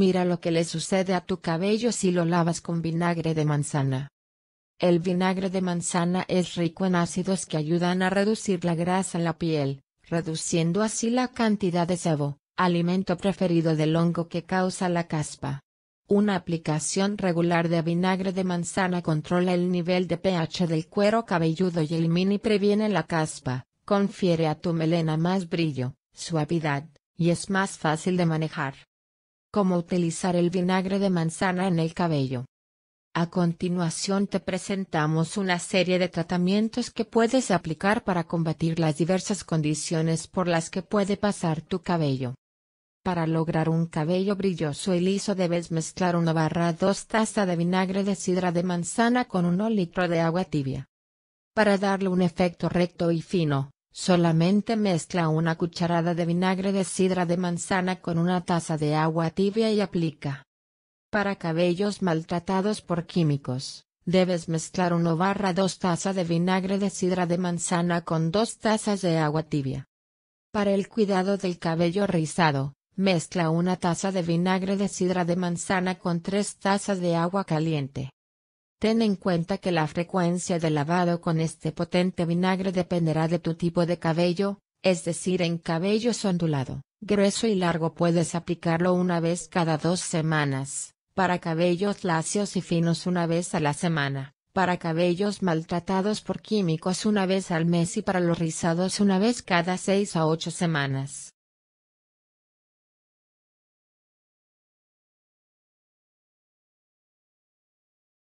Mira lo que le sucede a tu cabello si lo lavas con vinagre de manzana. El vinagre de manzana es rico en ácidos que ayudan a reducir la grasa en la piel, reduciendo así la cantidad de sebo, alimento preferido del hongo que causa la caspa. Una aplicación regular de vinagre de manzana controla el nivel de pH del cuero cabelludo y el mini previene la caspa, confiere a tu melena más brillo, suavidad, y es más fácil de manejar. Cómo utilizar el vinagre de manzana en el cabello. A continuación te presentamos una serie de tratamientos que puedes aplicar para combatir las diversas condiciones por las que puede pasar tu cabello. Para lograr un cabello brilloso y liso debes mezclar una barra dos tazas de vinagre de sidra de manzana con uno litro de agua tibia. Para darle un efecto recto y fino, Solamente mezcla una cucharada de vinagre de sidra de manzana con una taza de agua tibia y aplica. Para cabellos maltratados por químicos, debes mezclar 1 barra 2 tazas de vinagre de sidra de manzana con 2 tazas de agua tibia. Para el cuidado del cabello rizado, mezcla una taza de vinagre de sidra de manzana con 3 tazas de agua caliente. Ten en cuenta que la frecuencia de lavado con este potente vinagre dependerá de tu tipo de cabello, es decir en cabellos ondulado, grueso y largo puedes aplicarlo una vez cada dos semanas, para cabellos lacios y finos una vez a la semana, para cabellos maltratados por químicos una vez al mes y para los rizados una vez cada seis a ocho semanas.